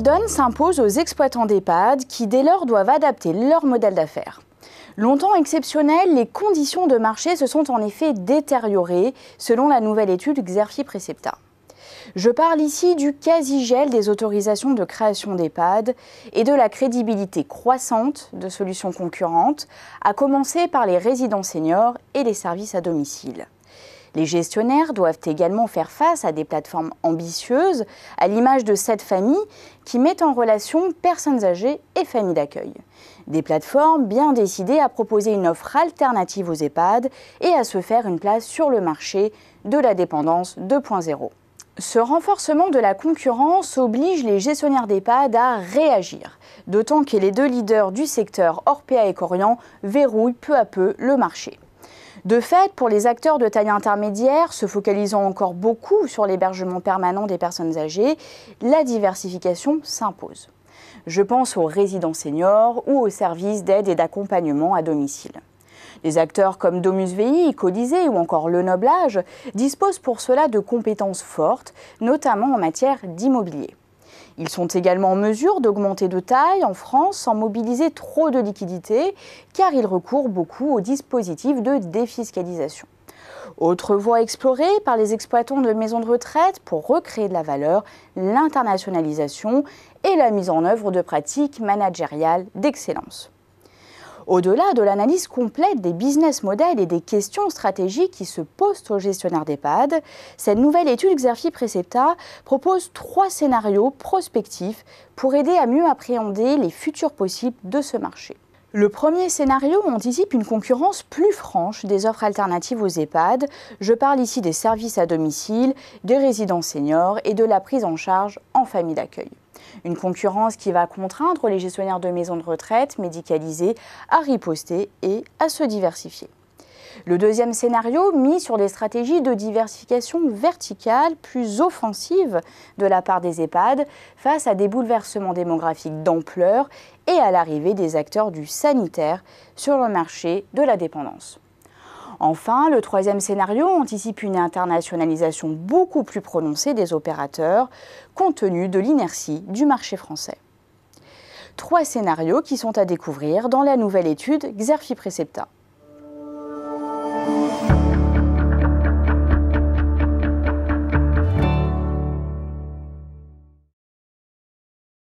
donne s'impose aux exploitants d'EHPAD qui dès lors doivent adapter leur modèle d'affaires. Longtemps exceptionnels, les conditions de marché se sont en effet détériorées, selon la nouvelle étude Xerfi Precepta. Je parle ici du quasi-gel des autorisations de création d'EHPAD et de la crédibilité croissante de solutions concurrentes, à commencer par les résidents seniors et les services à domicile. Les gestionnaires doivent également faire face à des plateformes ambitieuses, à l'image de cette famille qui met en relation personnes âgées et familles d'accueil. Des plateformes bien décidées à proposer une offre alternative aux EHPAD et à se faire une place sur le marché de la dépendance 2.0. Ce renforcement de la concurrence oblige les gestionnaires d'EHPAD à réagir, d'autant que les deux leaders du secteur, Orpea et Corian, verrouillent peu à peu le marché. De fait, pour les acteurs de taille intermédiaire, se focalisant encore beaucoup sur l'hébergement permanent des personnes âgées, la diversification s'impose. Je pense aux résidents seniors ou aux services d'aide et d'accompagnement à domicile. Des acteurs comme Domus Vei, Colisée ou encore Le Noblage disposent pour cela de compétences fortes, notamment en matière d'immobilier. Ils sont également en mesure d'augmenter de taille en France sans mobiliser trop de liquidités, car ils recourent beaucoup aux dispositifs de défiscalisation. Autre voie explorée par les exploitants de maisons de retraite pour recréer de la valeur, l'internationalisation et la mise en œuvre de pratiques managériales d'excellence au-delà de l'analyse complète des business models et des questions stratégiques qui se posent aux gestionnaires d'EHPAD, cette nouvelle étude Xerfi Precepta propose trois scénarios prospectifs pour aider à mieux appréhender les futurs possibles de ce marché. Le premier scénario anticipe une concurrence plus franche des offres alternatives aux EHPAD. Je parle ici des services à domicile, des résidences seniors et de la prise en charge en famille d'accueil. Une concurrence qui va contraindre les gestionnaires de maisons de retraite médicalisées à riposter et à se diversifier. Le deuxième scénario mis sur des stratégies de diversification verticale plus offensives de la part des EHPAD face à des bouleversements démographiques d'ampleur et à l'arrivée des acteurs du sanitaire sur le marché de la dépendance. Enfin, le troisième scénario anticipe une internationalisation beaucoup plus prononcée des opérateurs, compte tenu de l'inertie du marché français. Trois scénarios qui sont à découvrir dans la nouvelle étude Xerfi Precepta.